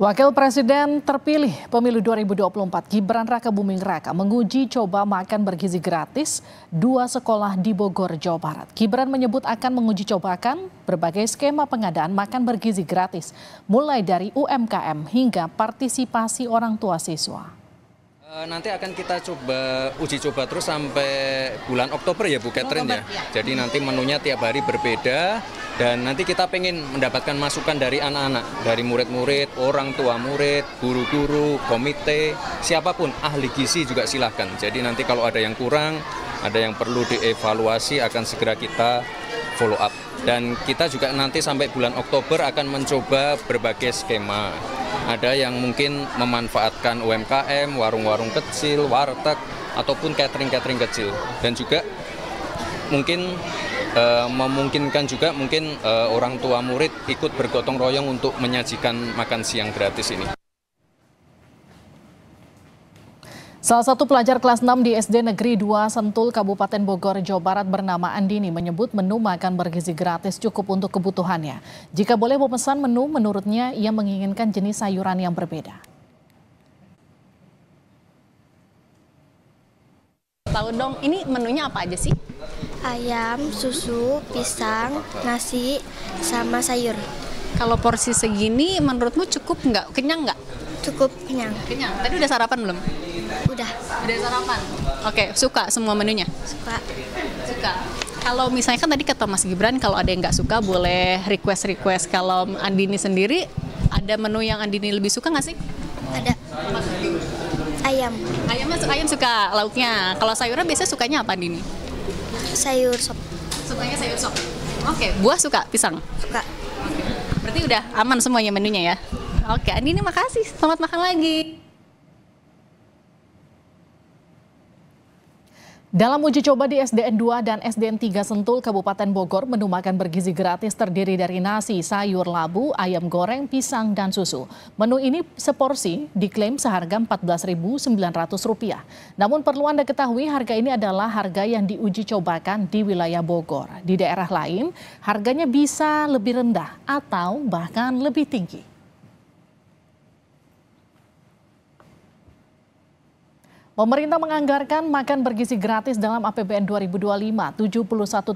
Wakil Presiden terpilih pemilu 2024 Gibran Raka Buming Raka menguji coba makan bergizi gratis dua sekolah di Bogor, Jawa Barat. Gibran menyebut akan menguji cobakan berbagai skema pengadaan makan bergizi gratis mulai dari UMKM hingga partisipasi orang tua siswa. Eh, nanti akan kita coba uji coba terus sampai bulan Oktober ya Bu Catherine ya. Iya. Jadi nanti menunya tiap hari berbeda dan nanti kita pengen mendapatkan masukan dari anak-anak, dari murid-murid, orang tua murid, guru-guru, komite, siapapun ahli gizi juga silahkan. Jadi nanti kalau ada yang kurang, ada yang perlu dievaluasi akan segera kita follow up. Dan kita juga nanti sampai bulan Oktober akan mencoba berbagai skema ada yang mungkin memanfaatkan UMKM, warung-warung kecil, warteg, ataupun catering-catering kecil. Dan juga mungkin e, memungkinkan juga mungkin e, orang tua murid ikut bergotong royong untuk menyajikan makan siang gratis ini. Salah satu pelajar kelas 6 di SD Negeri 2 Sentul Kabupaten Bogor, Jawa Barat bernama Andini menyebut menu makan bergizi gratis cukup untuk kebutuhannya. Jika boleh memesan menu, menurutnya ia menginginkan jenis sayuran yang berbeda. Tahu dong, ini menunya apa aja sih? Ayam, susu, pisang, nasi, sama sayur. Kalau porsi segini menurutmu cukup nggak? Kenyang nggak? Cukup kenyang. Kenyang. Tadi udah sarapan belum? Udah. Udah sarapan? Oke, okay, suka semua menunya? Suka. Suka. Kalau misalnya kan tadi kata Mas Gibran kalau ada yang nggak suka boleh request-request. Kalau Andini sendiri ada menu yang Andini lebih suka nggak sih? Ada. Ayam. Ayam ayam suka lauknya. Kalau sayuran biasanya sukanya apa Andini? Sayur sop. Sukanya sayur sop. Oke, okay. buah suka pisang? Suka. Berarti udah aman semuanya menunya ya? Oke, Andini makasih. Selamat makan lagi. Dalam uji coba di SDN 2 dan SDN 3 Sentul, Kabupaten Bogor menu makan bergizi gratis terdiri dari nasi, sayur, labu, ayam goreng, pisang, dan susu. Menu ini seporsi diklaim seharga Rp14.900. Namun perlu Anda ketahui harga ini adalah harga yang diuji cobakan di wilayah Bogor. Di daerah lain, harganya bisa lebih rendah atau bahkan lebih tinggi. Pemerintah menganggarkan makan bergizi gratis dalam APBN 2025 71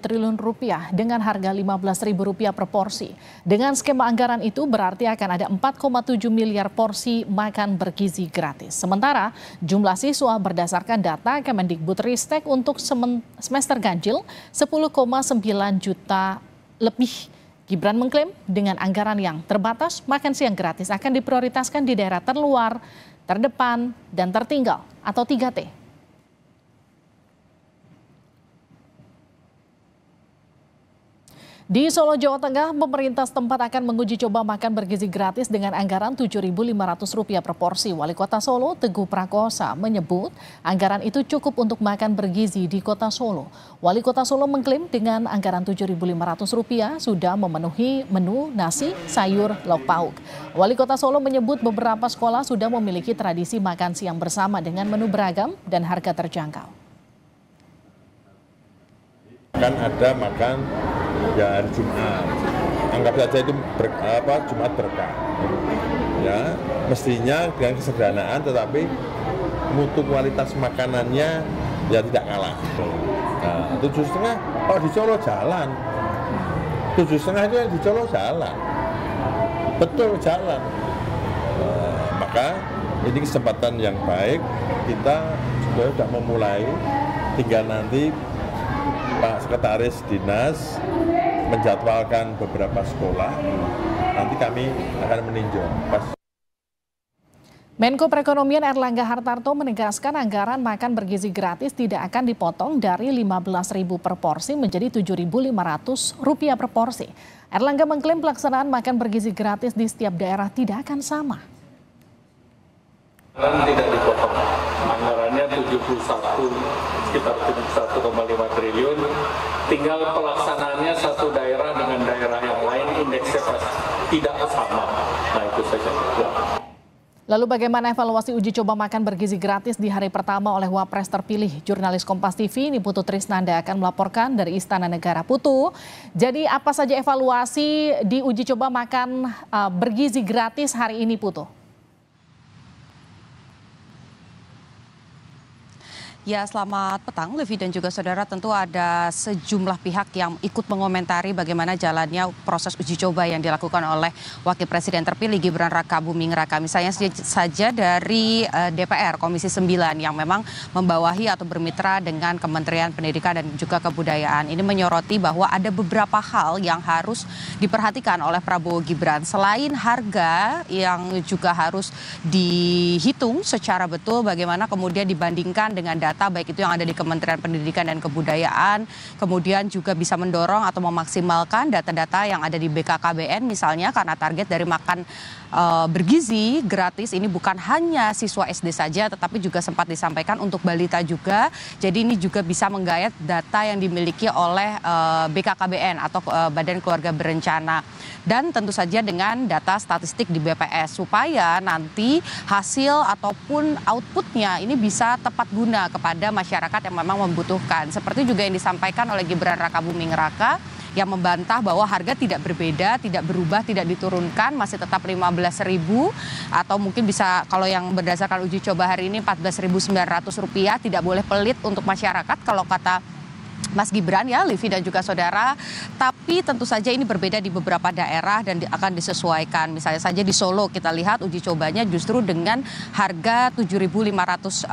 triliun rupiah dengan harga 15 ribu rupiah per porsi. Dengan skema anggaran itu berarti akan ada 4,7 miliar porsi makan bergizi gratis. Sementara jumlah siswa berdasarkan data Kemendikbudristek untuk semester ganjil 10,9 juta lebih. Gibran mengklaim dengan anggaran yang terbatas makan siang gratis akan diprioritaskan di daerah terluar terdepan, dan tertinggal atau 3T. Di Solo, Jawa Tengah, pemerintah setempat akan menguji coba makan bergizi gratis dengan anggaran Rp7.500 per porsi. Wali Kota Solo, Teguh Prakosa, menyebut anggaran itu cukup untuk makan bergizi di Kota Solo. Wali Kota Solo mengklaim dengan anggaran Rp7.500 sudah memenuhi menu nasi, sayur, lauk pauk. Wali Kota Solo menyebut beberapa sekolah sudah memiliki tradisi makan siang bersama dengan menu beragam dan harga terjangkau. Kan ada makan ya hari Jumat anggap saja itu ber, apa Jumat berkah ya mestinya dengan kesederhanaan tetapi mutu kualitas makanannya ya tidak kalah nah, tujuh setengah oh di Solo jalan tujuh setengah itu yang di Solo jalan betul jalan nah, maka ini kesempatan yang baik kita sudah, sudah memulai tinggal nanti Pak Sekretaris Dinas menjadwalkan beberapa sekolah. Nanti kami akan meninjau. Pas Menko Perekonomian Erlangga Hartarto menegaskan anggaran makan bergizi gratis tidak akan dipotong dari Rp15.000 per porsi menjadi Rp7.500 per porsi. Erlangga mengklaim pelaksanaan makan bergizi gratis di setiap daerah tidak akan sama. Tidak dipotong 71 sekitar 71,5 triliun tinggal pelaksanaannya satu daerah dengan daerah yang lain indeksnya tidak sama nah itu saja ya. Lalu bagaimana evaluasi uji coba makan bergizi gratis di hari pertama oleh Wapres terpilih? Jurnalis Kompas TV, Putu Trisnanda akan melaporkan dari Istana Negara Putu. Jadi apa saja evaluasi di uji coba makan uh, bergizi gratis hari ini Putu? Ya, selamat petang, Levi dan juga saudara. Tentu ada sejumlah pihak yang ikut mengomentari bagaimana jalannya proses uji coba yang dilakukan oleh Wakil Presiden terpilih Gibran Raka Buming Raka. Misalnya saja dari eh, DPR Komisi 9 yang memang membawahi atau bermitra dengan Kementerian Pendidikan dan juga Kebudayaan. Ini menyoroti bahwa ada beberapa hal yang harus diperhatikan oleh Prabowo Gibran. Selain harga yang juga harus dihitung secara betul bagaimana kemudian dibandingkan dengan data data baik itu yang ada di Kementerian Pendidikan dan Kebudayaan, kemudian juga bisa mendorong atau memaksimalkan data-data yang ada di BKKBN misalnya karena target dari makan e, bergizi gratis ini bukan hanya siswa SD saja tetapi juga sempat disampaikan untuk balita juga. Jadi ini juga bisa menggayat data yang dimiliki oleh e, eh, BKKBN atau e, Badan Keluarga Berencana dan tentu saja dengan data statistik di BPS supaya nanti hasil ataupun outputnya ini bisa tepat guna kepada kepada masyarakat yang memang membutuhkan. Seperti juga yang disampaikan oleh Gibran Raka Buming Raka yang membantah bahwa harga tidak berbeda, tidak berubah, tidak diturunkan, masih tetap 15.000 atau mungkin bisa kalau yang berdasarkan uji coba hari ini 14.900 rupiah, tidak boleh pelit untuk masyarakat kalau kata Mas Gibran ya, Livi dan juga saudara. Tapi tentu saja ini berbeda di beberapa daerah dan akan disesuaikan. Misalnya saja di Solo kita lihat uji cobanya justru dengan harga rp 7500000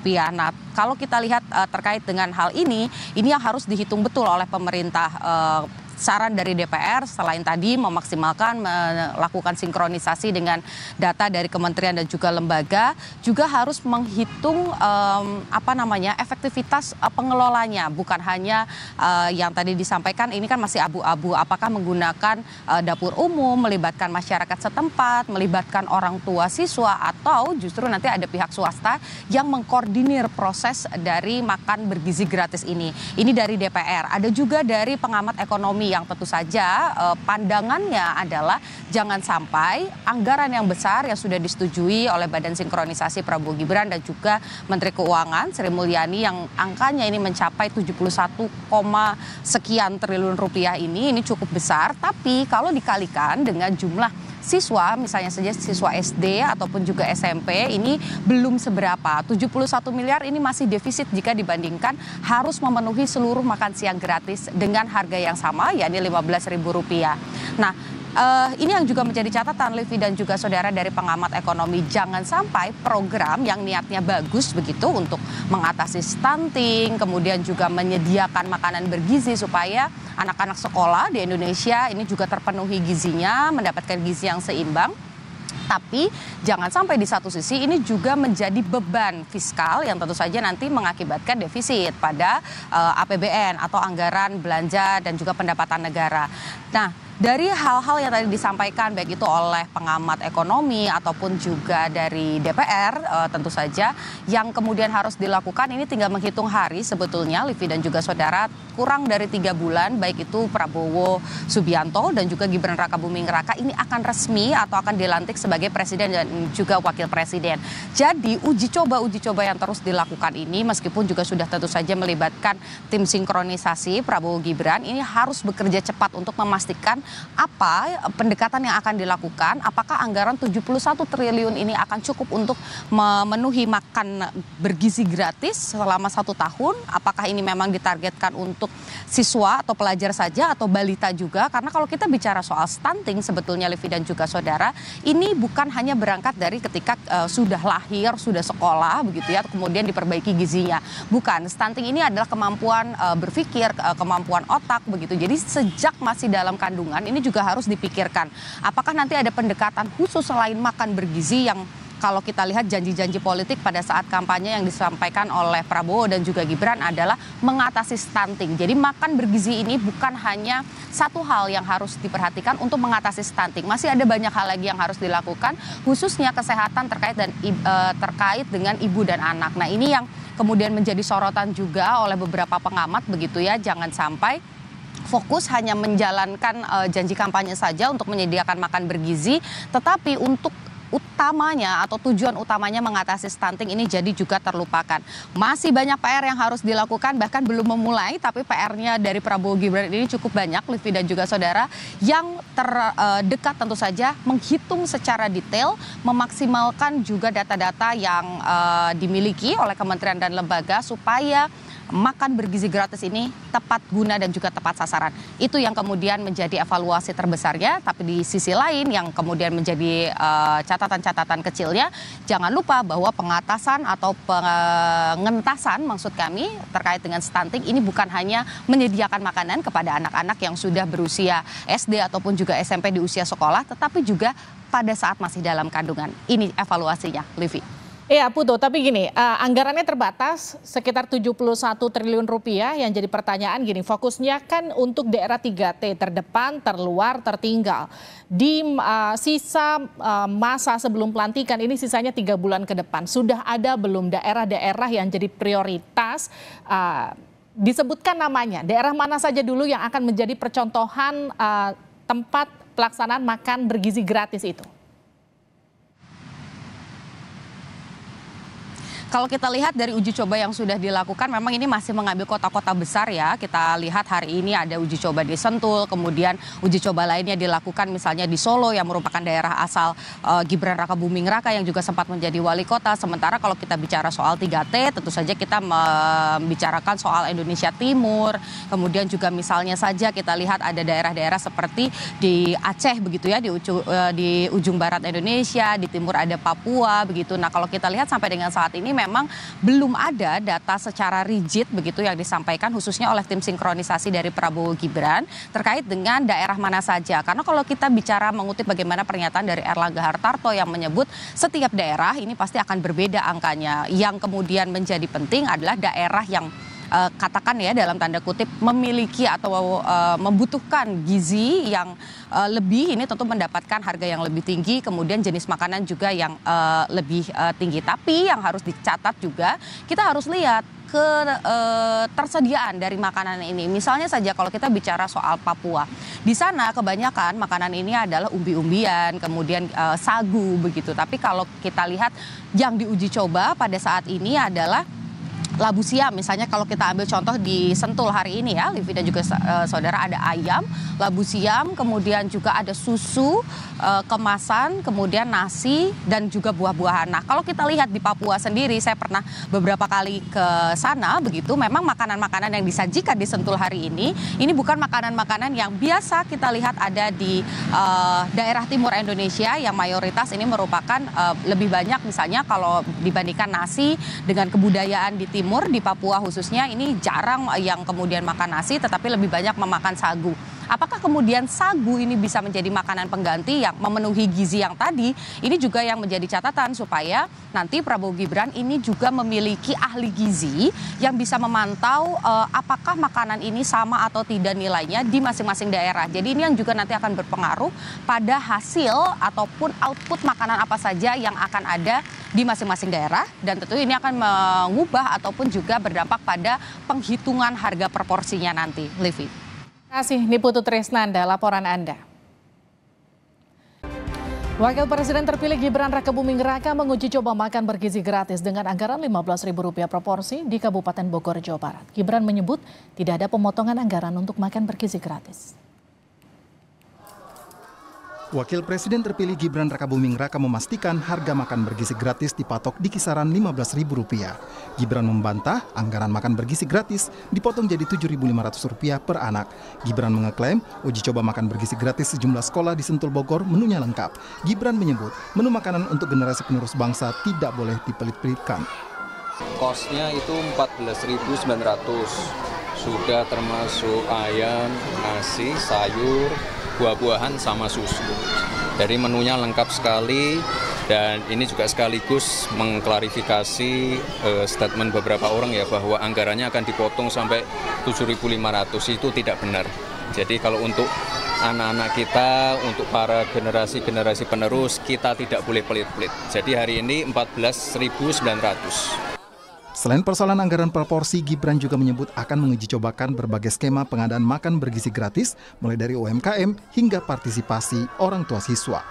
Uh, nah, kalau kita lihat eh, terkait dengan hal ini, ini yang harus dihitung betul oleh pemerintah eh, saran dari DPR selain tadi memaksimalkan melakukan sinkronisasi dengan data dari kementerian dan juga lembaga juga harus menghitung um, apa namanya efektivitas eh, pengelolanya bukan hanya uh, yang tadi disampaikan ini kan masih abu-abu apakah menggunakan uh, dapur umum melibatkan masyarakat setempat melibatkan orang tua siswa atau justru nanti ada pihak swasta yang mengkoordinir proses dari makan bergizi gratis ini ini dari DPR ada juga dari pengamat ekonomi yang tentu saja eh, pandangannya adalah jangan sampai anggaran yang besar yang sudah disetujui oleh Badan Sinkronisasi Prabowo Gibran dan juga Menteri Keuangan Sri Mulyani yang angkanya ini mencapai 71, sekian triliun rupiah ini ini cukup besar tapi kalau dikalikan dengan jumlah siswa, misalnya saja siswa SD ataupun juga SMP ini belum seberapa. 71 miliar ini masih defisit jika dibandingkan harus memenuhi seluruh makan siang gratis dengan harga yang sama yakni Rp15.000. Nah, Uh, ini yang juga menjadi catatan Livi dan juga saudara dari pengamat ekonomi jangan sampai program yang niatnya bagus begitu untuk mengatasi stunting kemudian juga menyediakan makanan bergizi supaya anak-anak sekolah di Indonesia ini juga terpenuhi gizinya mendapatkan gizi yang seimbang tapi jangan sampai di satu sisi ini juga menjadi beban fiskal yang tentu saja nanti mengakibatkan defisit pada uh, eh, APBN atau anggaran belanja dan juga pendapatan negara. Nah, dari hal-hal yang tadi disampaikan baik itu oleh pengamat ekonomi ataupun juga dari DPR uh, eh, tentu saja yang kemudian harus dilakukan ini tinggal menghitung hari sebetulnya Livi dan juga saudara kurang dari tiga bulan baik itu Prabowo Subianto dan juga Gibran Raka Buming Raka ini akan resmi atau akan dilantik sebagai presiden dan juga wakil presiden. Jadi uji coba uji coba yang terus dilakukan ini meskipun juga sudah tentu saja melibatkan tim sinkronisasi Prabowo Gibran ini harus bekerja cepat untuk memastikan apa pendekatan yang akan dilakukan? Apakah anggaran 71 triliun ini akan cukup untuk memenuhi makan bergizi gratis selama satu tahun? Apakah ini memang ditargetkan untuk siswa atau pelajar saja atau balita juga? Karena kalau kita bicara soal stunting sebetulnya Livi dan juga saudara, ini bukan hanya berangkat dari ketika uh, sudah lahir, sudah sekolah begitu ya, kemudian diperbaiki gizinya. Bukan, stunting ini adalah kemampuan uh, berpikir, uh, kemampuan otak begitu. Jadi sejak masih dalam kandungan pangan ini juga harus dipikirkan. Apakah nanti ada pendekatan khusus selain makan bergizi yang kalau kita lihat janji-janji politik pada saat kampanye yang disampaikan oleh Prabowo dan juga Gibran adalah mengatasi stunting. Jadi makan bergizi ini bukan hanya satu hal yang harus diperhatikan untuk mengatasi stunting. Masih ada banyak hal lagi yang harus dilakukan khususnya kesehatan terkait dan e, terkait dengan ibu dan anak. Nah, ini yang kemudian menjadi sorotan juga oleh beberapa pengamat begitu ya. Jangan sampai fokus hanya menjalankan uh, janji kampanye saja untuk menyediakan makan bergizi, tetapi untuk utamanya atau tujuan utamanya mengatasi stunting ini jadi juga terlupakan. Masih banyak PR yang harus dilakukan bahkan belum memulai tapi PR-nya dari Prabowo Gibran ini cukup banyak Lutfi dan juga saudara yang terdekat eh, tentu saja menghitung secara detail memaksimalkan juga data-data yang uh, dimiliki oleh kementerian dan lembaga supaya makan bergizi gratis ini tepat guna dan juga tepat sasaran. Itu yang kemudian menjadi evaluasi terbesarnya, tapi di sisi lain yang kemudian menjadi eh, catatan-catatan uh, kecilnya, jangan lupa bahwa pengatasan atau pengentasan maksud kami terkait dengan stunting ini bukan hanya menyediakan makanan kepada anak-anak yang sudah berusia SD ataupun juga SMP di usia sekolah, tetapi juga pada saat masih dalam kandungan. Ini evaluasinya, Livi. Iya Putu, tapi gini, uh, anggarannya terbatas sekitar 71 triliun rupiah yang jadi pertanyaan gini, fokusnya kan untuk daerah 3T terdepan, terluar, tertinggal. Di uh, sisa uh, masa sebelum pelantikan ini sisanya tiga bulan ke depan, sudah ada belum daerah-daerah yang jadi prioritas uh, disebutkan namanya, daerah mana saja dulu yang akan menjadi percontohan uh, tempat pelaksanaan makan bergizi gratis itu? Kalau kita lihat dari uji coba yang sudah dilakukan, memang ini masih mengambil kota-kota besar ya. Kita lihat hari ini ada uji coba di Sentul, kemudian uji coba lainnya dilakukan misalnya di Solo yang merupakan daerah asal e, Gibran Raka Buming Raka yang juga sempat menjadi wali kota. Sementara kalau kita bicara soal 3T, tentu saja kita membicarakan soal Indonesia Timur, kemudian juga misalnya saja kita lihat ada daerah-daerah seperti di Aceh begitu ya, di, ucu, e, di ujung barat Indonesia, di timur ada Papua begitu. Nah kalau kita lihat sampai dengan saat ini memang belum ada data secara rigid begitu yang disampaikan khususnya oleh tim sinkronisasi dari Prabowo Gibran terkait dengan daerah mana saja. Karena kalau kita bicara mengutip bagaimana pernyataan dari Erlangga Hartarto yang menyebut setiap daerah ini pasti akan berbeda angkanya. Yang kemudian menjadi penting adalah daerah yang Eh, katakan ya dalam tanda kutip memiliki atau uh, membutuhkan gizi yang uh, lebih ini tentu mendapatkan harga yang lebih tinggi kemudian jenis makanan juga yang uh, lebih uh, tinggi tapi yang harus dicatat juga kita harus lihat ke eh, tersediaan dari makanan ini. Misalnya saja kalau kita bicara soal Papua, di sana kebanyakan makanan ini adalah umbi-umbian, kemudian eh, sagu begitu. Tapi kalau kita lihat yang diuji coba pada saat ini adalah labu siam misalnya kalau kita ambil contoh di Sentul hari ini ya Livi dan juga e, saudara ada ayam, labu siam, kemudian juga ada susu e, kemasan, kemudian nasi dan juga buah-buahan. Nah, kalau kita lihat di Papua sendiri saya pernah beberapa kali ke sana begitu memang makanan-makanan yang disajikan di Sentul hari ini ini bukan makanan-makanan yang biasa kita lihat ada di e, daerah timur Indonesia yang mayoritas ini merupakan e, lebih banyak misalnya kalau dibandingkan nasi dengan kebudayaan di timur Timur di Papua khususnya ini jarang yang kemudian makan nasi tetapi lebih banyak memakan sagu. Apakah kemudian sagu ini bisa menjadi makanan pengganti yang memenuhi gizi yang tadi? Ini juga yang menjadi catatan supaya nanti Prabowo Gibran ini juga memiliki ahli gizi yang bisa memantau uh, apakah makanan ini sama atau tidak nilainya di masing-masing daerah. Jadi ini yang juga nanti akan berpengaruh pada hasil ataupun output makanan apa saja yang akan ada di masing-masing daerah dan tentu ini akan mengubah ataupun juga berdampak pada penghitungan harga proporsinya nanti, Livi. Terima kasih Niputu Trisnanda laporan Anda. Wakil Presiden terpilih Gibran Rakabuming Raka menguji coba makan bergizi gratis dengan anggaran Rp15.000 proporsi di Kabupaten Bogor, Jawa Barat. Gibran menyebut tidak ada pemotongan anggaran untuk makan bergizi gratis. Wakil Presiden terpilih Gibran Rakabuming Raka memastikan harga makan bergizi gratis dipatok di kisaran Rp15.000. Gibran membantah anggaran makan bergizi gratis dipotong jadi Rp7.500 per anak. Gibran mengeklaim uji coba makan bergizi gratis sejumlah sekolah di Sentul Bogor menunya lengkap. Gibran menyebut menu makanan untuk generasi penerus bangsa tidak boleh dipelit-pelitkan. Kosnya itu 14.900 sudah termasuk ayam, nasi, sayur, buah-buahan sama susu. Jadi menunya lengkap sekali dan ini juga sekaligus mengklarifikasi uh, statement beberapa orang ya bahwa anggarannya akan dipotong sampai 7.500 itu tidak benar. Jadi kalau untuk anak-anak kita, untuk para generasi-generasi penerus, kita tidak boleh pelit-pelit. Jadi hari ini 14.900. Selain persoalan anggaran proporsi, Gibran juga menyebut akan menguji cobakan berbagai skema pengadaan makan bergizi gratis, mulai dari UMKM hingga partisipasi orang tua siswa.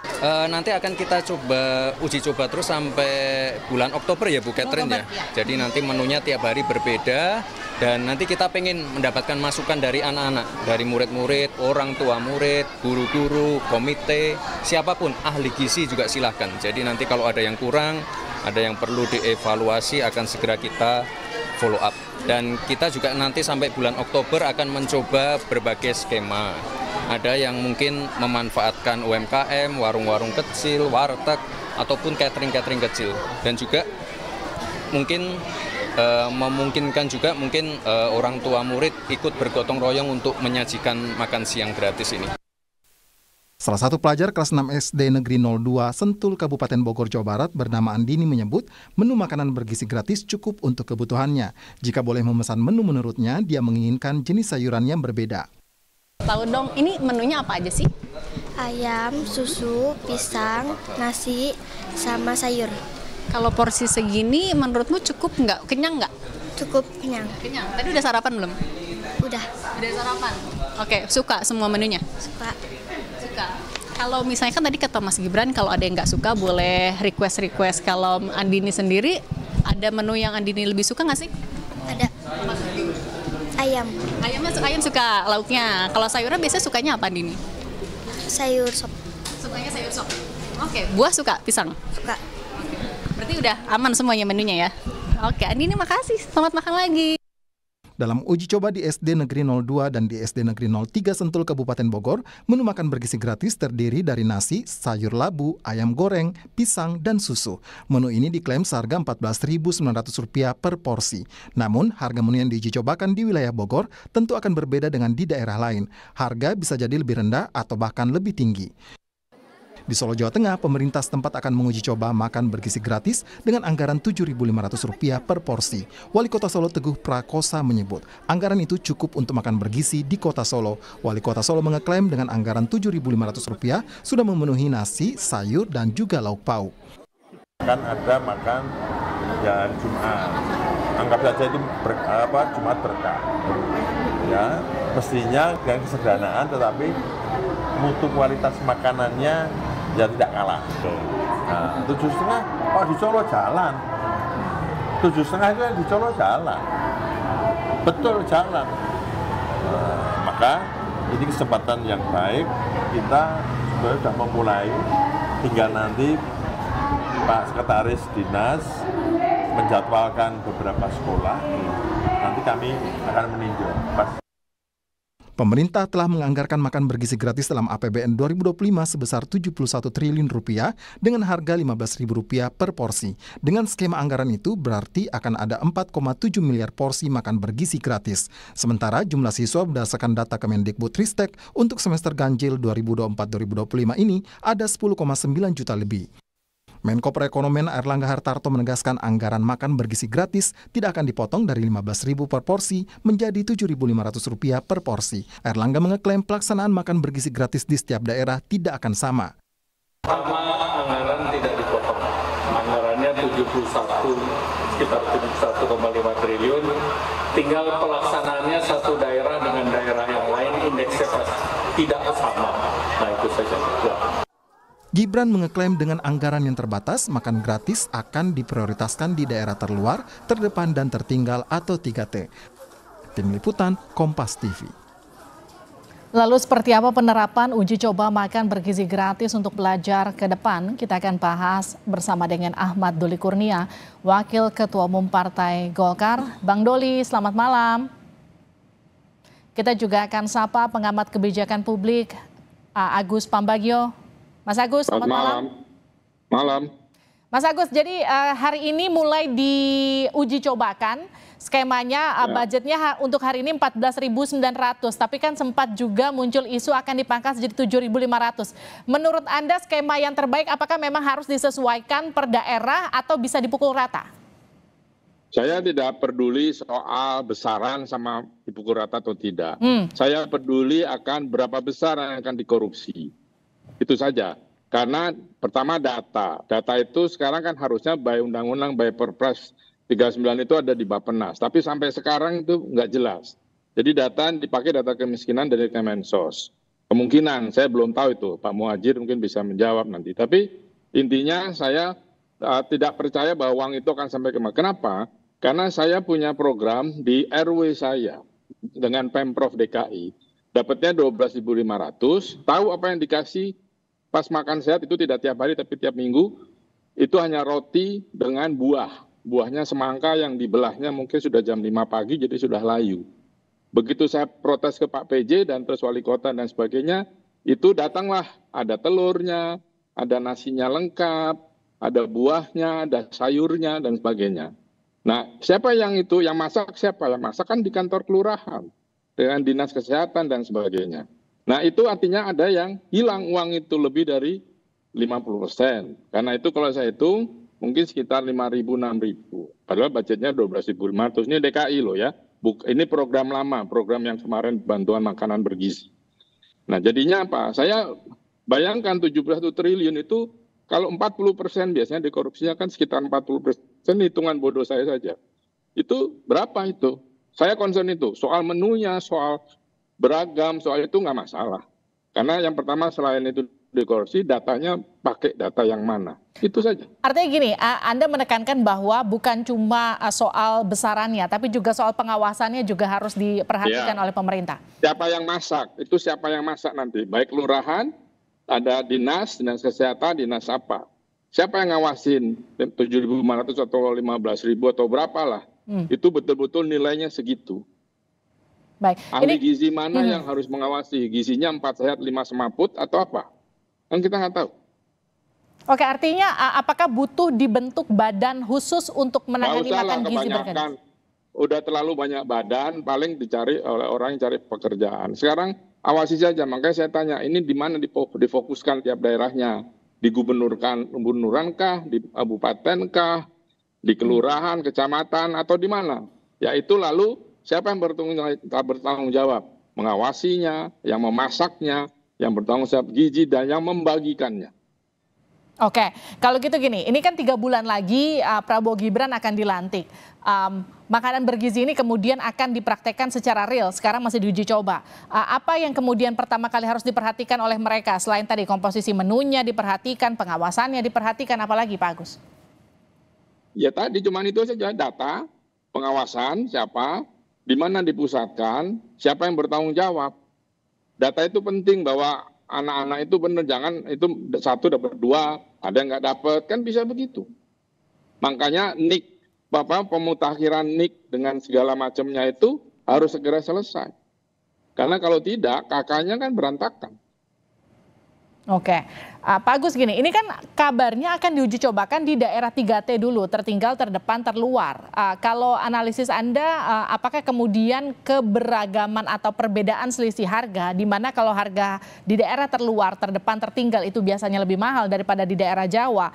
E, nanti akan kita coba uji coba terus sampai bulan Oktober ya Bu Catherine ya. Oktober, ya. ya. Jadi nanti menunya tiap hari berbeda dan nanti kita pengen mendapatkan masukan dari anak-anak, dari murid-murid, orang tua murid, guru-guru, komite, siapapun ahli gizi juga silahkan. Jadi nanti kalau ada yang kurang, ada yang perlu dievaluasi akan segera kita follow up. Dan kita juga nanti sampai bulan Oktober akan mencoba berbagai skema. Ada yang mungkin memanfaatkan UMKM, warung-warung kecil, warteg, ataupun catering-catering kecil. Dan juga mungkin e, memungkinkan juga mungkin e, orang tua murid ikut bergotong royong untuk menyajikan makan siang gratis ini. Salah satu pelajar kelas 6 SD Negeri 02 Sentul Kabupaten Bogor Jawa Barat bernama Andini menyebut menu makanan bergizi gratis cukup untuk kebutuhannya. Jika boleh memesan menu menurutnya, dia menginginkan jenis sayuran yang berbeda. Tahu dong, ini menunya apa aja sih? Ayam, susu, pisang, nasi, sama sayur. Kalau porsi segini menurutmu cukup nggak? Kenyang nggak? Cukup kenyang. Kenyang. Tadi udah sarapan belum? Udah. Udah sarapan? Oke, suka semua menunya? Suka suka kalau misalnya kan tadi kata Mas Gibran kalau ada yang nggak suka boleh request request kalau Andini sendiri ada menu yang Andini lebih suka nggak sih ada ayam ayam masuk ayam suka lauknya kalau sayurnya biasanya sukanya apa Andini sayur sop sukanya sayur sop oke okay. buah suka pisang suka berarti udah aman semuanya menunya ya oke okay. Andini makasih selamat makan lagi dalam uji coba di SD Negeri 02 dan di SD Negeri 03 Sentul Kabupaten Bogor, menu makan bergizi gratis terdiri dari nasi, sayur labu, ayam goreng, pisang, dan susu. Menu ini diklaim seharga Rp14.900 per porsi. Namun, harga menu yang diuji cobakan di wilayah Bogor tentu akan berbeda dengan di daerah lain. Harga bisa jadi lebih rendah atau bahkan lebih tinggi. Di Solo, Jawa Tengah, pemerintah setempat akan menguji coba makan bergizi gratis dengan anggaran Rp7.500 per porsi. Wali Kota Solo Teguh Prakosa menyebut, anggaran itu cukup untuk makan bergizi di Kota Solo. Wali Kota Solo mengeklaim dengan anggaran Rp7.500 sudah memenuhi nasi, sayur, dan juga lauk pauk. Kan ada makan ya Jumat. Anggap saja itu ber, apa, Jumat berkah. Ya, mestinya dengan kesederhanaan tetapi mutu kualitas makanannya ya tidak kalah. Nah, tujuh setengah, oh di Solo jalan. Tujuh setengah itu yang di Solo jalan. Betul jalan. Nah, maka ini kesempatan yang baik kita sudah memulai Hingga nanti Pak Sekretaris Dinas menjadwalkan beberapa sekolah nanti kami akan meninjau pas Pemerintah telah menganggarkan makan bergizi gratis dalam APBN 2025 sebesar rp 71 triliun rupiah dengan harga Rp15.000 per porsi. Dengan skema anggaran itu berarti akan ada 4,7 miliar porsi makan bergizi gratis. Sementara jumlah siswa berdasarkan data Kemendikbudristek untuk semester ganjil 2024-2025 ini ada 10,9 juta lebih. Menko Perekonomian Erlangga Hartarto menegaskan anggaran makan bergizi gratis tidak akan dipotong dari Rp15.000 per porsi menjadi Rp7.500 per porsi. Erlangga mengeklaim pelaksanaan makan bergizi gratis di setiap daerah tidak akan sama. Sama anggaran tidak dipotong. Anggarannya 71 sekitar 71,5 triliun. Tinggal pelaksanaannya satu daerah dengan daerah yang lain indeksnya tidak sama. Nah itu saja. Ya. Gibran mengeklaim dengan anggaran yang terbatas, makan gratis akan diprioritaskan di daerah terluar, terdepan dan tertinggal atau 3T. Tim Liputan, Kompas TV. Lalu seperti apa penerapan uji coba makan bergizi gratis untuk belajar ke depan? Kita akan bahas bersama dengan Ahmad Doli Kurnia, Wakil Ketua Umum Partai Golkar. Bang Doli, selamat malam. Kita juga akan sapa pengamat kebijakan publik Agus Pambagio. Mas Agus, selamat, selamat malam. Malam. malam. Mas Agus, jadi uh, hari ini mulai diuji cobakan skemanya uh, ya. budgetnya ha untuk hari ini 14.900, tapi kan sempat juga muncul isu akan dipangkas jadi 7.500. Menurut Anda skema yang terbaik apakah memang harus disesuaikan per daerah atau bisa dipukul rata? Saya tidak peduli soal besaran sama dipukul rata atau tidak. Hmm. Saya peduli akan berapa besar yang akan dikorupsi itu saja karena pertama data data itu sekarang kan harusnya by undang-undang by perpres 39 itu ada di Bapenas tapi sampai sekarang itu nggak jelas jadi data dipakai data kemiskinan dari Kemensos kemungkinan saya belum tahu itu Pak Muhajir mungkin bisa menjawab nanti tapi intinya saya uh, tidak percaya bahwa uang itu akan sampai ke kenapa karena saya punya program di RW saya dengan Pemprov DKI dapatnya 12.500, tahu apa yang dikasih, pas makan sehat itu tidak tiap hari tapi tiap minggu itu hanya roti dengan buah. Buahnya semangka yang dibelahnya mungkin sudah jam 5 pagi jadi sudah layu. Begitu saya protes ke Pak PJ dan terus wali kota dan sebagainya, itu datanglah ada telurnya, ada nasinya lengkap, ada buahnya, ada sayurnya dan sebagainya. Nah, siapa yang itu yang masak siapa yang masak kan di kantor kelurahan dengan dinas kesehatan dan sebagainya. Nah itu artinya ada yang hilang uang itu lebih dari 50%. persen. Karena itu kalau saya hitung mungkin sekitar 5.000 6.000. Padahal budgetnya 12.500. Ini DKI loh ya. ini program lama, program yang kemarin bantuan makanan bergizi. Nah, jadinya apa? Saya bayangkan 71 triliun itu kalau 40 persen biasanya dikorupsinya kan sekitar 40 persen hitungan bodoh saya saja. Itu berapa itu? Saya concern itu. Soal menunya, soal beragam soal itu nggak masalah. Karena yang pertama selain itu dekorasi datanya pakai data yang mana. Itu saja. Artinya gini, Anda menekankan bahwa bukan cuma soal besarannya, tapi juga soal pengawasannya juga harus diperhatikan ya. oleh pemerintah. Siapa yang masak, itu siapa yang masak nanti. Baik kelurahan ada dinas, dinas kesehatan, dinas apa. Siapa yang ngawasin 7.500 atau 15.000 atau berapa lah. Hmm. Itu betul-betul nilainya segitu. Baik. Ahli Ini... gizi mana hmm. yang harus mengawasi? Gizinya empat sehat lima semaput atau apa? Kan kita nggak tahu. Oke, artinya apakah butuh dibentuk badan khusus untuk menangani makan gizi bergizi? Udah terlalu banyak badan, paling dicari oleh orang yang cari pekerjaan. Sekarang awasi saja, makanya saya tanya, ini di mana difokuskan tiap daerahnya? Di gubernurkan, gubernurankah, di kabupatenkah, di kelurahan, kecamatan, atau di mana? Ya itu lalu Siapa yang bertanggung jawab? Mengawasinya, yang memasaknya, yang bertanggung jawab gizi dan yang membagikannya. Oke, kalau gitu gini, ini kan tiga bulan lagi uh, Prabowo Gibran akan dilantik. Um, makanan bergizi ini kemudian akan dipraktekkan secara real. Sekarang masih diuji coba. Uh, apa yang kemudian pertama kali harus diperhatikan oleh mereka selain tadi komposisi menunya diperhatikan, pengawasannya diperhatikan, apalagi Pak Agus? Ya tadi cuma itu saja data, pengawasan siapa, di mana dipusatkan, siapa yang bertanggung jawab. Data itu penting bahwa anak-anak itu benar jangan itu satu dapat dua, ada yang nggak dapat kan bisa begitu. Makanya nik apa pemutakhiran nik dengan segala macamnya itu harus segera selesai. Karena kalau tidak kakaknya kan berantakan. Oke. Ah, Pak Agus gini, ini kan kabarnya akan diuji cobakan di daerah 3T dulu, tertinggal, terdepan, terluar. Ah, kalau analisis Anda, ah, apakah kemudian keberagaman atau perbedaan selisih harga, di mana kalau harga di daerah terluar, terdepan, tertinggal itu biasanya lebih mahal daripada di daerah Jawa,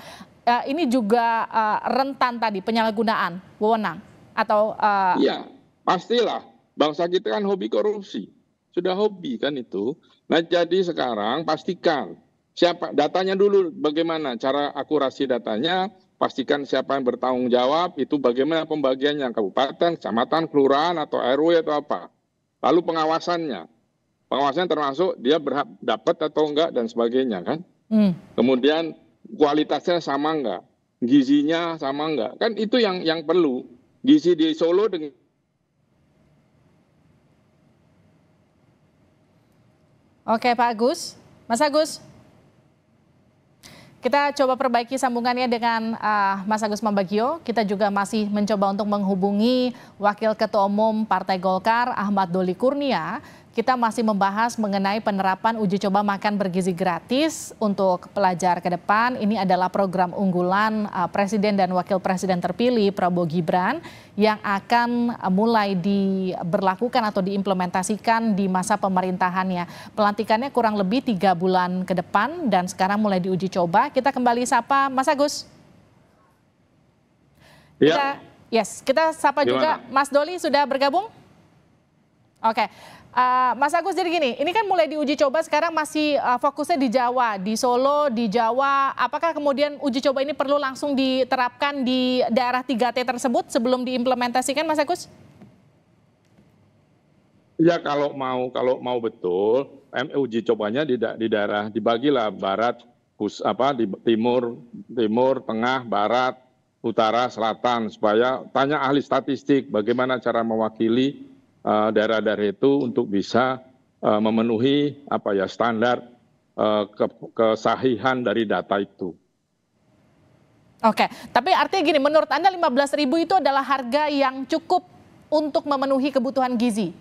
ini juga rentan tadi penyalahgunaan wewenang atau? Iya, pastilah. Bangsa kita kan hobi korupsi, sudah hobi kan itu. Nah jadi sekarang pastikan siapa datanya dulu bagaimana cara akurasi datanya, pastikan siapa yang bertanggung jawab, itu bagaimana pembagiannya kabupaten, kecamatan, kelurahan atau RW atau apa. Lalu pengawasannya. Pengawasannya termasuk dia berhak dapat atau enggak dan sebagainya kan. Hmm. Kemudian kualitasnya sama enggak? Gizinya sama enggak? Kan itu yang yang perlu. Gizi di Solo dengan Oke Pak Agus, Mas Agus, kita coba perbaiki sambungannya dengan uh, Mas Agus Mambagio. Kita juga masih mencoba untuk menghubungi Wakil Ketua Umum Partai Golkar Ahmad Doli Kurnia kita masih membahas mengenai penerapan uji coba makan bergizi gratis untuk pelajar ke depan. Ini adalah program unggulan uh, Presiden dan Wakil Presiden terpilih Prabowo Gibran yang akan uh, mulai diberlakukan atau diimplementasikan di masa pemerintahannya. Pelantikannya kurang lebih tiga bulan ke depan dan sekarang mulai diuji coba. Kita kembali sapa Mas Agus. Ya. Kita, ya. Yes, kita sapa Gimana? juga Mas Doli sudah bergabung. Oke, okay. Eh, Mas Agus jadi gini, ini kan mulai diuji coba sekarang masih uh, fokusnya di Jawa, di Solo, di Jawa. Apakah kemudian uji coba ini perlu langsung diterapkan di daerah 3T tersebut sebelum diimplementasikan Mas Agus? Ya kalau mau kalau mau betul, uji cobanya di, da di daerah dibagilah barat, pus apa di timur, timur, tengah, barat, utara, selatan supaya tanya ahli statistik bagaimana cara mewakili daerah daerah itu untuk bisa eh, memenuhi apa ya standar eh, kesahihan dari data itu. Oke, tapi artinya gini, menurut Anda 15 ribu itu adalah harga yang cukup untuk memenuhi kebutuhan gizi?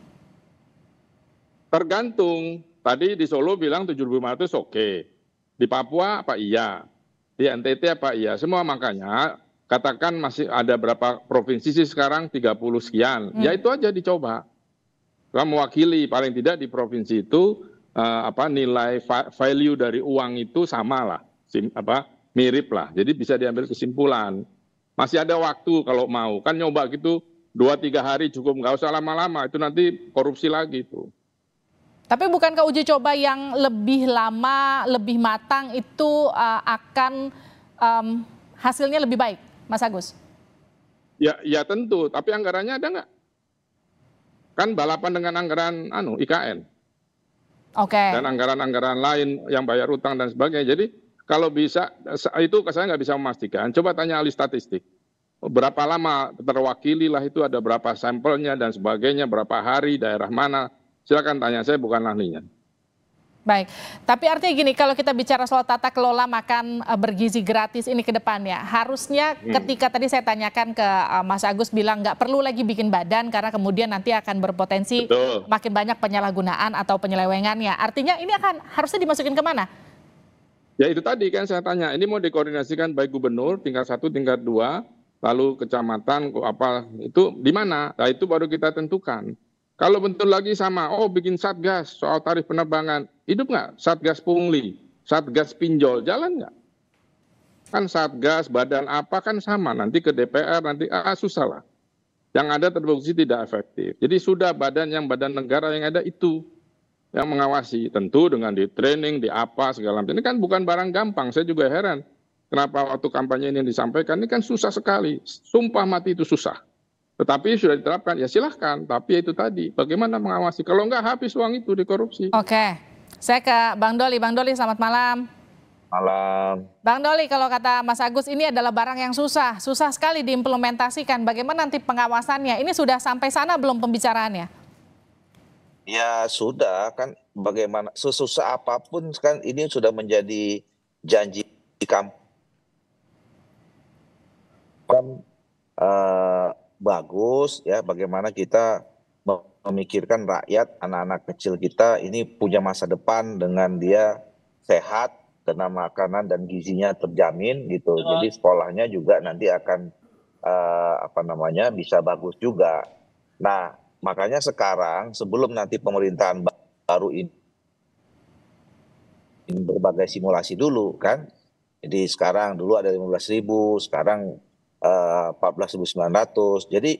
Tergantung. Tadi di Solo bilang 7.500 oke. Okay. Di Papua apa iya? Di NTT apa iya? Semua makanya katakan masih ada berapa provinsi sih sekarang 30 sekian. Ya, hmm. Ya itu aja dicoba mewakili paling tidak di provinsi itu eh, nilai value dari uang itu sama lah mirip lah jadi bisa diambil kesimpulan masih ada waktu kalau mau kan nyoba gitu dua tiga hari cukup nggak usah lama-lama itu nanti korupsi lagi itu tapi bukankah uji coba yang lebih lama lebih matang itu uh, akan um, hasilnya lebih baik Mas Agus ya ya tentu tapi anggarannya ada nggak Kan balapan dengan anggaran anu IKN. Oke. Okay. Dan anggaran-anggaran lain yang bayar utang dan sebagainya. Jadi kalau bisa itu saya nggak bisa memastikan. Coba tanya ahli statistik. Oh, berapa lama terwakili lah itu ada berapa sampelnya dan sebagainya, berapa hari, daerah mana. Silakan tanya saya bukan ahlinya. Baik, tapi artinya gini, kalau kita bicara soal tata kelola makan eh, bergizi gratis ini ke depannya, harusnya hmm. ketika tadi saya tanyakan ke eh, Mas Agus bilang nggak perlu lagi bikin badan karena kemudian nanti akan berpotensi Betul. makin banyak penyalahgunaan atau penyelewengannya. Artinya ini akan harusnya dimasukin kemana? Ya itu tadi kan saya tanya, ini mau dikoordinasikan baik gubernur tingkat satu, tingkat dua, lalu kecamatan, apa itu di mana? Nah itu baru kita tentukan. Kalau bentuk lagi sama, oh bikin satgas soal tarif penerbangan, hidup nggak? Satgas pungli, satgas pinjol, jalan nggak? Kan satgas, badan apa kan sama, nanti ke DPR, nanti ah, ah, susah lah. Yang ada terbukti tidak efektif. Jadi sudah badan yang badan negara yang ada itu yang mengawasi. Tentu dengan di training, di apa, segala macam. Ini kan bukan barang gampang, saya juga heran. Kenapa waktu kampanye ini yang disampaikan, ini kan susah sekali. Sumpah mati itu susah. Tetapi sudah diterapkan, ya silahkan. Tapi ya itu tadi, bagaimana mengawasi? Kalau enggak habis uang itu dikorupsi. Oke, saya ke Bang Doli. Bang Doli, selamat malam. Malam. Bang Doli, kalau kata Mas Agus, ini adalah barang yang susah. Susah sekali diimplementasikan. Bagaimana nanti pengawasannya? Ini sudah sampai sana belum pembicaraannya? Ya sudah, kan bagaimana, sesusah apapun kan ini sudah menjadi janji di kampung. Uh, eh, bagus ya bagaimana kita memikirkan rakyat anak-anak kecil kita ini punya masa depan dengan dia sehat kena makanan dan gizinya terjamin gitu oh. jadi sekolahnya juga nanti akan uh, apa namanya bisa bagus juga nah makanya sekarang sebelum nanti pemerintahan baru ini berbagai simulasi dulu kan jadi sekarang dulu ada 15 ribu sekarang 14.900. Eh, Jadi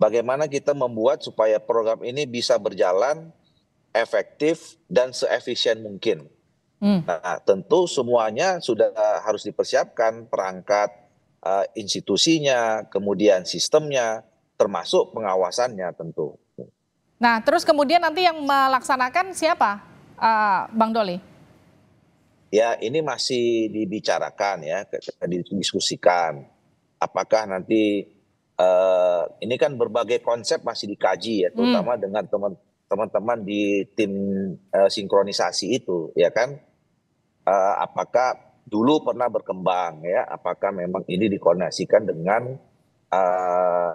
bagaimana kita membuat supaya program ini bisa berjalan efektif dan seefisien mungkin. Hmm. Nah, tentu semuanya sudah harus dipersiapkan perangkat uh, institusinya, kemudian sistemnya, termasuk pengawasannya tentu. Nah, terus kemudian nanti yang melaksanakan siapa, uh, Bang Doli? Ya, ini masih dibicarakan ya, didiskusikan apakah nanti uh, ini kan berbagai konsep masih dikaji ya, hmm. terutama hmm. dengan teman-teman di tim uh, sinkronisasi itu, ya kan? Uh, apakah dulu pernah berkembang ya? Apakah memang ini dikoordinasikan dengan uh,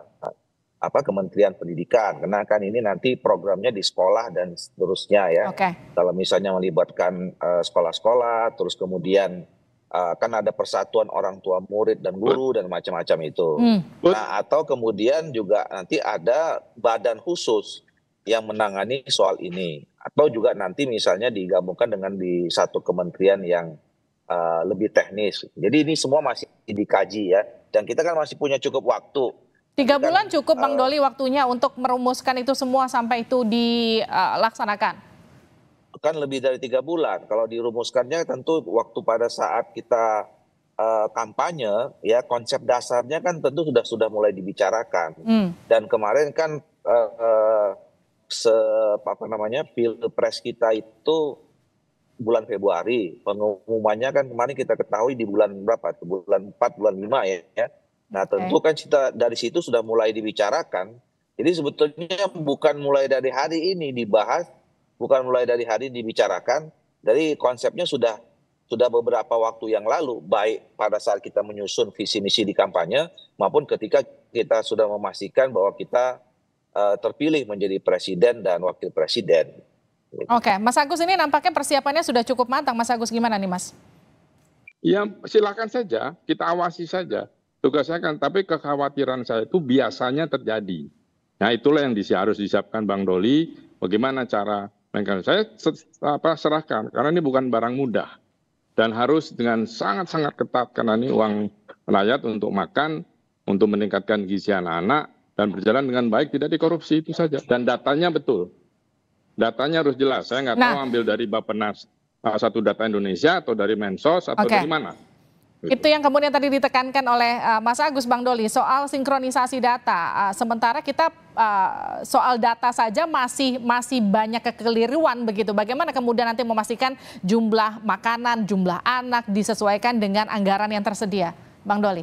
apa Kementerian Pendidikan? Karena kan ini nanti programnya di sekolah dan seterusnya ya. Okay. Kalau misalnya melibatkan sekolah-sekolah, uh, sekolah -sekolah, terus kemudian Ah, kan ada persatuan orang tua murid dan guru dan macam-macam itu. Hmm. Nah, atau kemudian juga nanti ada badan khusus yang menangani soal ini atau juga nanti misalnya digabungkan dengan di satu kementerian yang uh, lebih teknis. Jadi ini semua masih dikaji ya dan kita kan masih punya cukup waktu. Tiga kan, bulan kan, cukup uh, Bang ah, Doli waktunya untuk merumuskan itu semua sampai itu dilaksanakan. Uh, kan lebih dari tiga bulan. Kalau dirumuskannya tentu waktu pada saat kita uh, kampanye, ya konsep dasarnya kan tentu sudah sudah mulai dibicarakan. Hmm. Dan kemarin kan uh, uh, se apa namanya pilpres kita itu bulan Februari. Pengumumannya kan kemarin kita ketahui di bulan berapa? Bulan empat bulan 5 ya, ya. Nah, okay. tentu kan kita dari situ sudah mulai dibicarakan. Jadi sebetulnya bukan mulai dari hari ini dibahas bukan mulai dari hari dibicarakan, dari konsepnya sudah sudah beberapa waktu yang lalu, baik pada saat kita menyusun visi misi di kampanye maupun ketika kita sudah memastikan bahwa kita uh, terpilih menjadi presiden dan wakil presiden. Oke, Mas Agus ini nampaknya persiapannya sudah cukup matang. Mas Agus gimana nih, Mas? Ya, silakan saja, kita awasi saja. Tugas saya kan, tapi kekhawatiran saya itu biasanya terjadi. Nah, itulah yang harus disiapkan Bang Doli, bagaimana cara Mekanisme. Saya apa, serahkan karena ini bukan barang mudah dan harus dengan sangat-sangat ketat karena ini uang rakyat untuk makan, untuk meningkatkan gizi anak-anak dan berjalan dengan baik tidak dikorupsi itu saja dan datanya betul. Datanya harus jelas. Saya nggak nah. tahu ambil dari Bapenas eh, satu data Indonesia atau dari Mensos atau okay. dari mana. Itu yang kemudian tadi ditekankan oleh uh, Mas Agus Bang Doli soal sinkronisasi data. Uh, sementara kita uh, soal data saja masih masih banyak kekeliruan begitu. Bagaimana kemudian nanti memastikan jumlah makanan, jumlah anak disesuaikan dengan anggaran yang tersedia, Bang Doli?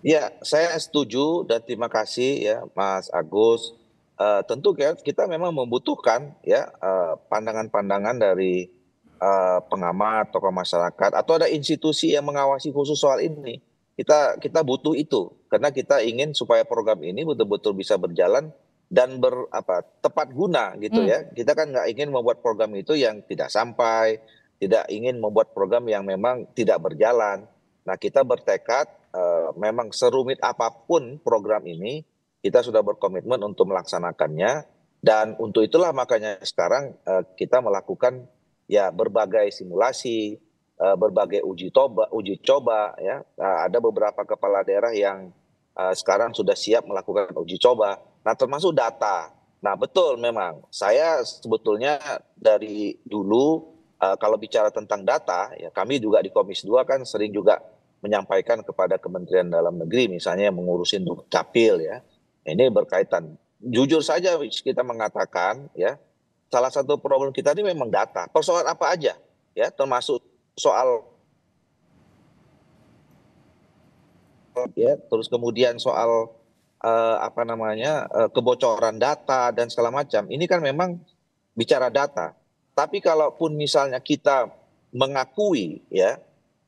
Ya, saya setuju dan terima kasih ya Mas Agus. Uh, tentu ya, kita memang membutuhkan ya pandangan-pandangan uh, pandangan -pandangan dari Eh, pengamat, tokoh masyarakat, atau ada institusi yang mengawasi khusus soal ini. Kita kita butuh itu karena kita ingin supaya program ini betul-betul bisa berjalan dan ber apa tepat guna gitu ya. hmm. ya. Kita kan nggak ingin membuat program itu yang tidak sampai, tidak ingin membuat program yang memang tidak berjalan. Nah kita bertekad uh, memang serumit apapun program ini kita sudah berkomitmen untuk melaksanakannya dan untuk itulah makanya sekarang uh, kita melakukan ya berbagai simulasi, uh, berbagai uji coba, uji coba ya. Nah, ada beberapa kepala daerah yang uh, sekarang sudah siap melakukan uji coba. Nah, termasuk data. Nah, betul memang. Saya sebetulnya dari dulu uh, kalau bicara tentang data, ya kami juga di Komisi 2 kan sering juga menyampaikan kepada Kementerian Dalam Negeri misalnya yang mengurusin Dukcapil ya. Ini berkaitan jujur saja kita mengatakan ya salah satu problem kita ini memang data. Persoalan apa aja ya termasuk soal ya terus kemudian soal uh, apa namanya uh, kebocoran data dan segala macam. Ini kan memang bicara data. Tapi kalaupun misalnya kita mengakui ya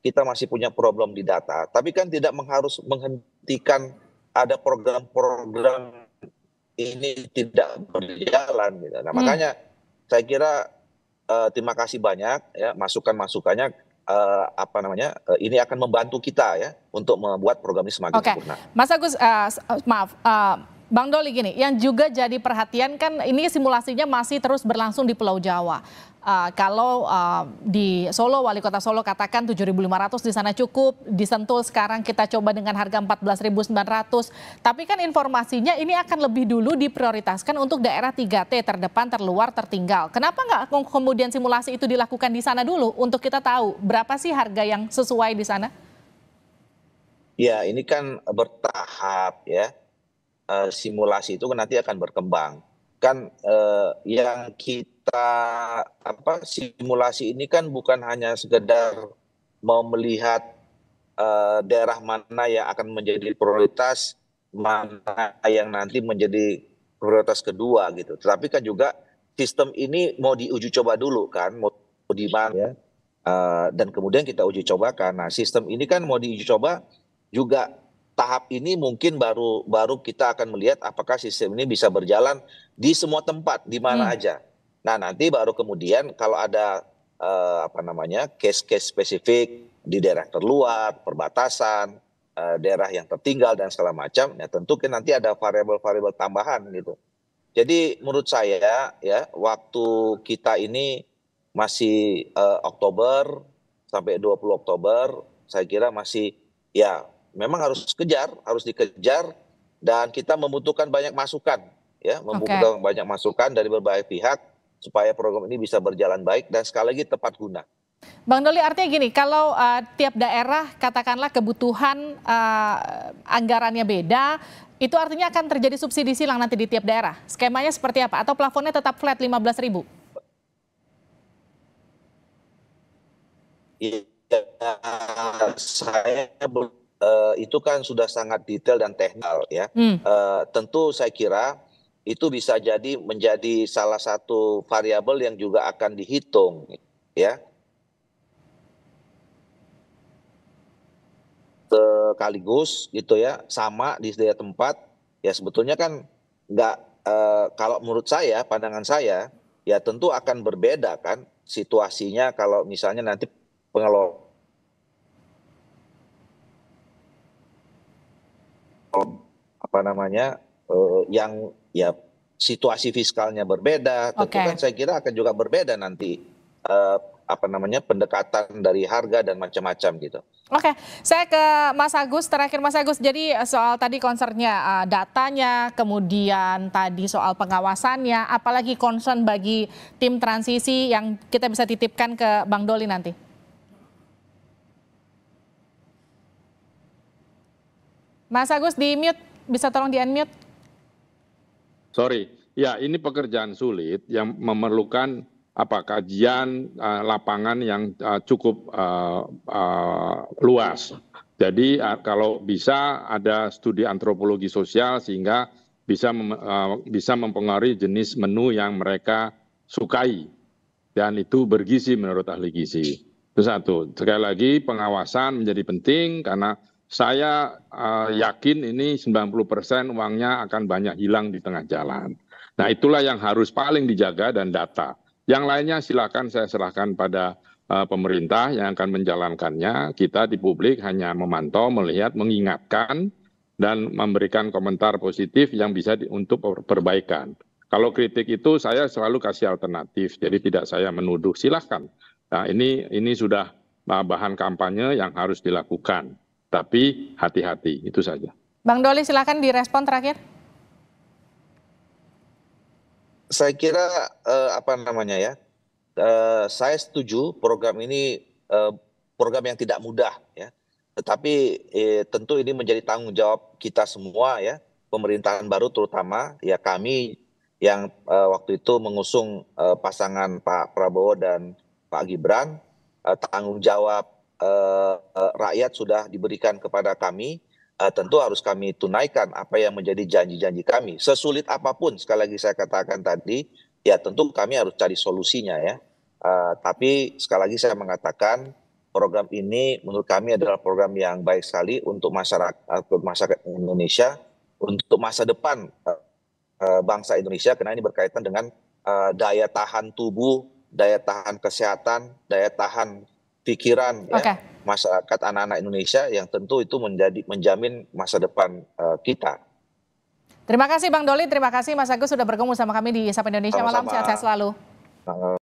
kita masih punya problem di data, tapi kan tidak harus menghentikan ada program-program ini tidak berjalan gitu. Nah, hmm. makanya saya kira uh, terima kasih banyak ya masukan-masukannya uh, apa namanya uh, ini akan membantu kita ya untuk membuat program ini semakin okay. sempurna. Mas Agus, uh, maaf, uh, Bang Doli gini, yang juga jadi perhatian kan ini simulasinya masih terus berlangsung di Pulau Jawa. Uh, kalau uh, di Solo, wali kota Solo katakan 7.500 di sana cukup, di disentul sekarang kita coba dengan harga 14.900. Tapi kan informasinya ini akan lebih dulu diprioritaskan untuk daerah 3T terdepan, terluar, tertinggal. Kenapa nggak kemudian simulasi itu dilakukan di sana dulu untuk kita tahu berapa sih harga yang sesuai di sana? Ya, ini kan bertahap ya Eh, simulasi itu kan nanti akan berkembang. Kan uh, yang kita apa simulasi ini kan bukan hanya sekedar mau melihat uh, daerah mana yang akan menjadi prioritas, mana yang nanti menjadi prioritas kedua gitu. Tetapi kan juga sistem ini mau diuji coba dulu kan, mau di mana ya. Uh, dan kemudian kita uji cobakan. Nah, sistem ini kan mau diuji coba juga tahap ini mungkin baru baru kita akan melihat apakah sistem ini bisa berjalan di semua tempat di mana hmm. aja. Nah, nanti baru kemudian kalau ada eh, apa namanya? case-case spesifik di daerah terluar, perbatasan, eh, daerah yang tertinggal dan segala macam, ya tentu kan nanti ada variabel-variabel tambahan gitu. Jadi menurut saya ya waktu kita ini masih eh, Oktober sampai 20 Oktober saya kira masih ya memang harus kejar, harus dikejar dan kita membutuhkan banyak masukan ya, membutuhkan okay. banyak masukan dari berbagai pihak supaya program ini bisa berjalan baik dan sekali lagi tepat guna. Bang Doli artinya gini, kalau uh, tiap daerah katakanlah kebutuhan uh, anggarannya beda, itu artinya akan terjadi subsidi silang nanti di tiap daerah. Skemanya seperti apa? Atau plafonnya tetap flat 15.000? ribu? Iya, saya belum uh, itu kan sudah sangat detail dan teknal ya. Hmm. Uh, tentu saya kira itu bisa jadi menjadi salah satu variabel yang juga akan dihitung ya. sekaligus gitu ya sama di setiap tempat ya sebetulnya kan nggak uh, kalau menurut saya pandangan saya ya tentu akan berbeda kan situasinya kalau misalnya nanti pengelola apa namanya eh, yang ya situasi fiskalnya berbeda, tentu okay. kan saya kira akan juga berbeda nanti eh, apa namanya pendekatan dari harga dan macam-macam gitu. Oke, okay. saya ke Mas Agus terakhir Mas Agus. Jadi eh, soal tadi konsernya, datanya, kemudian tadi soal pengawasannya, apalagi concern bagi tim transisi yang kita bisa titipkan ke Bang Doli nanti. Mas Agus di mute, bisa tolong di unmute? Sorry, ya ini pekerjaan sulit yang memerlukan apa kajian uh, lapangan yang uh, cukup uh, uh, luas. Jadi uh, kalau bisa ada studi antropologi sosial sehingga bisa mem, uh, bisa mempengaruhi jenis menu yang mereka sukai dan itu bergizi menurut ahli gizi. Itu satu. Sekali lagi pengawasan menjadi penting karena saya uh, yakin ini 90% uangnya akan banyak hilang di tengah jalan. Nah, itulah yang harus paling dijaga dan data. Yang lainnya silakan saya serahkan pada uh, pemerintah yang akan menjalankannya. Kita di publik hanya memantau, melihat, mengingatkan dan memberikan komentar positif yang bisa di, untuk perbaikan. Kalau kritik itu saya selalu kasih alternatif, jadi tidak saya menuduh. Silahkan. Nah, ini ini sudah eh, bahan kampanye yang harus dilakukan. Tapi hati-hati, itu saja. Bang Doli silahkan direspon terakhir. Saya kira eh, apa namanya ya, eh, saya setuju program ini eh, program yang tidak mudah ya. Tetapi eh, tentu ini menjadi tanggung jawab kita semua ya, pemerintahan baru terutama ya kami yang eh, waktu itu mengusung eh, pasangan Pak Prabowo dan Pak Gibran eh, tanggung jawab uh, rakyat sudah diberikan kepada kami, uh, tentu harus kami tunaikan apa yang menjadi janji-janji kami. Sesulit apapun, sekali lagi saya katakan tadi, ya tentu kami harus cari solusinya ya. Uh, tapi sekali lagi saya mengatakan program ini menurut kami adalah program yang baik sekali untuk masyarakat untuk masyarakat Indonesia untuk masa depan bangsa Indonesia karena ini berkaitan dengan uh, daya tahan tubuh, daya tahan kesehatan, daya tahan pikiran okay. ya, masyarakat anak-anak Indonesia yang tentu itu menjadi menjamin masa depan uh, kita. Terima kasih Bang Doli, terima kasih Mas Agus sudah bergabung sama kami di Sapa Indonesia Sama-sama. malam. Sehat-sehat selalu. sama